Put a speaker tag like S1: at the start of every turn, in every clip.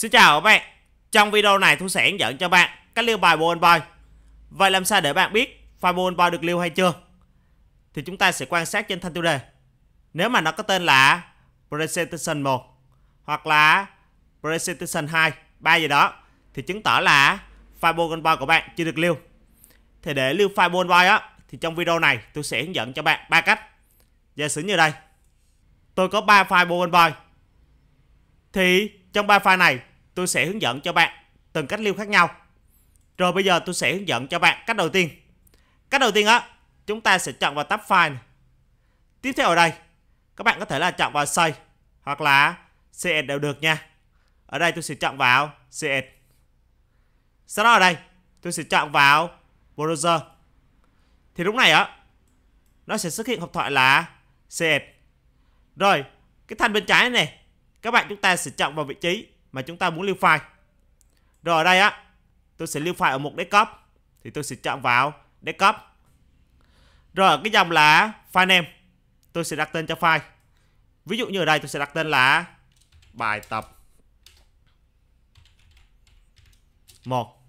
S1: Xin chào các bạn Trong video này tôi sẽ hướng dẫn cho bạn cách lưu bài Bone Boy Vậy làm sao để bạn biết file Bone Boy được lưu hay chưa Thì chúng ta sẽ quan sát trên thanh tiêu đề Nếu mà nó có tên là Presentation 1 Hoặc là Presentation 2 ba gì đó Thì chứng tỏ là file Bone Boy của bạn chưa được lưu Thì để lưu file Bone Boy á Thì trong video này tôi sẽ hướng dẫn cho bạn ba cách Giả sử như đây Tôi có 3 file Bone Boy Thì trong ba file này tôi sẽ hướng dẫn cho bạn từng cách lưu khác nhau. Rồi bây giờ tôi sẽ hướng dẫn cho bạn cách đầu tiên. Cách đầu tiên á, chúng ta sẽ chọn vào tab file. Tiếp theo ở đây, các bạn có thể là chọn vào save hoặc là CS đều được nha. Ở đây tôi sẽ chọn vào CS. Sau đó ở đây, tôi sẽ chọn vào browser. Thì lúc này á, nó sẽ xuất hiện hộp thoại là CS. Rồi, cái thanh bên trái này, các bạn chúng ta sẽ chọn vào vị trí mà chúng ta muốn lưu file. Rồi ở đây á, tôi sẽ lưu file ở mục desktop thì tôi sẽ chọn vào desktop. Rồi ở cái dòng là file name, tôi sẽ đặt tên cho file. Ví dụ như ở đây tôi sẽ đặt tên là bài tập 1.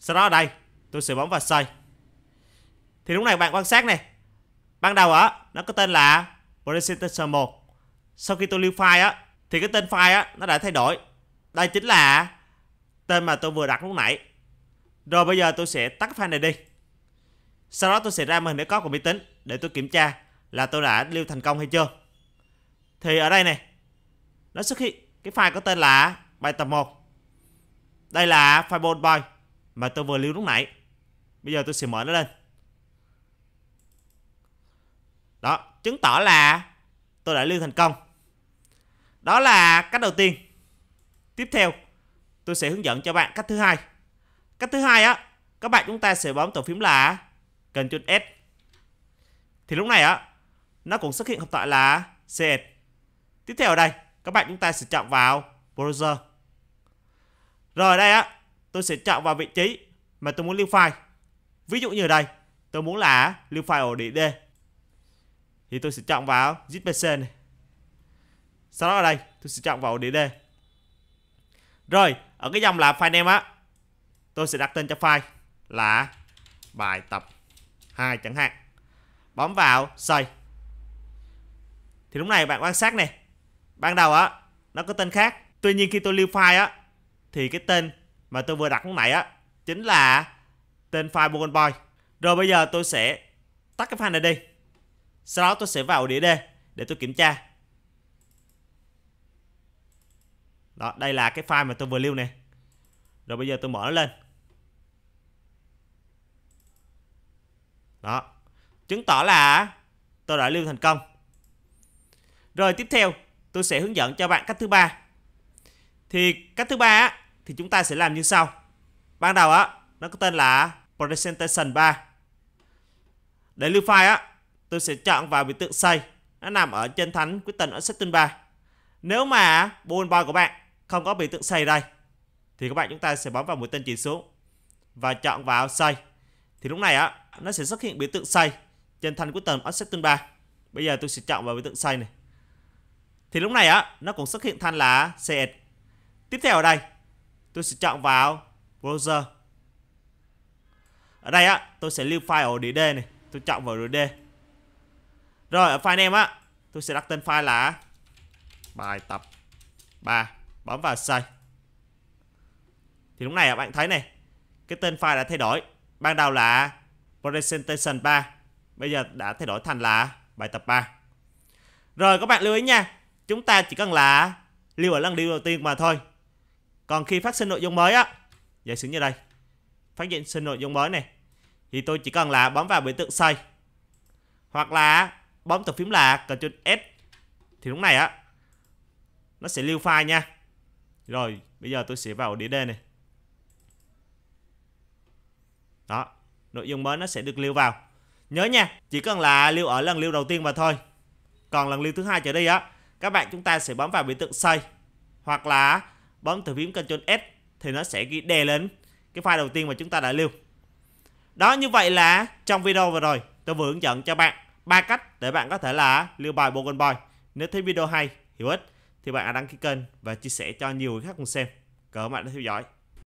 S1: Sau đó ở đây tôi sẽ bấm vào save. Thì lúc này bạn quan sát này, ban đầu á nó có tên là presentation 1. Sau khi tôi lưu file á thì cái tên file á nó đã thay đổi đây chính là tên mà tôi vừa đặt lúc nãy rồi bây giờ tôi sẽ tắt file này đi sau đó tôi sẽ ra màn hình để có của máy tính để tôi kiểm tra là tôi đã lưu thành công hay chưa thì ở đây này nó xuất hiện cái file có tên là bài tập 1 đây là file bold boy mà tôi vừa lưu lúc nãy bây giờ tôi sẽ mở nó lên đó chứng tỏ là tôi đã lưu thành công đó là cách đầu tiên. Tiếp theo, tôi sẽ hướng dẫn cho bạn cách thứ hai. Cách thứ hai á, các bạn chúng ta sẽ bấm tổ phím là Ctrl S. Thì lúc này á, nó cũng xuất hiện hộp thoại là C. Tiếp theo ở đây, các bạn chúng ta sẽ chọn vào browser. Rồi đây á, tôi sẽ chọn vào vị trí mà tôi muốn lưu file. Ví dụ như ở đây, tôi muốn là lưu file ở địa D. Thì tôi sẽ chọn vào zipc này sau đó ở đây tôi sẽ chọn vào đĩa D rồi ở cái dòng là file name á tôi sẽ đặt tên cho file là bài tập 2 chẳng hạn bấm vào save thì lúc này bạn quan sát này ban đầu á nó có tên khác tuy nhiên khi tôi lưu file á thì cái tên mà tôi vừa đặt lúc nãy á chính là tên file Bogon Boy rồi bây giờ tôi sẽ tắt cái file này đi sau đó tôi sẽ vào đĩa D để tôi kiểm tra đó đây là cái file mà tôi vừa lưu này rồi bây giờ tôi mở nó lên đó chứng tỏ là tôi đã lưu thành công rồi tiếp theo tôi sẽ hướng dẫn cho bạn cách thứ ba thì cách thứ ba á, thì chúng ta sẽ làm như sau ban đầu á nó có tên là presentation 3 để lưu file á tôi sẽ chọn vào biểu tượng xây nó nằm ở trên thánh quyết tần ở setting 3 nếu mà bôn bài của bạn không có biểu tượng xây đây thì các bạn chúng ta sẽ bấm vào mũi tên chỉ xuống và chọn vào xây thì lúc này á nó sẽ xuất hiện biểu tượng xây trên thanh của tầng offset tương ba bây giờ tôi sẽ chọn vào biểu tượng xây này thì lúc này á nó cũng xuất hiện thanh là CS tiếp theo ở đây tôi sẽ chọn vào browser ở đây á tôi sẽ lưu file ở đĩa D này tôi chọn vào đĩa D rồi ở file name á tôi sẽ đặt tên file là bài tập 3 bấm vào save thì lúc này các bạn thấy này cái tên file đã thay đổi ban đầu là presentation 3 bây giờ đã thay đổi thành là bài tập 3 rồi các bạn lưu ý nha chúng ta chỉ cần là lưu ở lần lưu đầu tiên mà thôi còn khi phát sinh nội dung mới á giả sử như đây phát hiện sinh nội dung mới này thì tôi chỉ cần là bấm vào biểu tượng save hoặc là bấm từ phím là Ctrl S thì lúc này á nó sẽ lưu file nha rồi, bây giờ tôi sẽ vào đĩa D này. Đó, nội dung mới nó sẽ được lưu vào. Nhớ nha, chỉ cần là lưu ở lần lưu đầu tiên mà thôi. Còn lần lưu thứ hai trở đi á, các bạn chúng ta sẽ bấm vào biểu tượng save hoặc là bấm từ phím Ctrl S thì nó sẽ ghi đè lên cái file đầu tiên mà chúng ta đã lưu. Đó như vậy là trong video vừa rồi tôi vừa hướng dẫn cho bạn ba cách để bạn có thể là lưu bài Bogon Boy. Nếu thấy video hay, hữu ích thì bạn hãy đăng ký kênh và chia sẻ cho nhiều người khác cùng xem. Cảm ơn bạn đã theo dõi.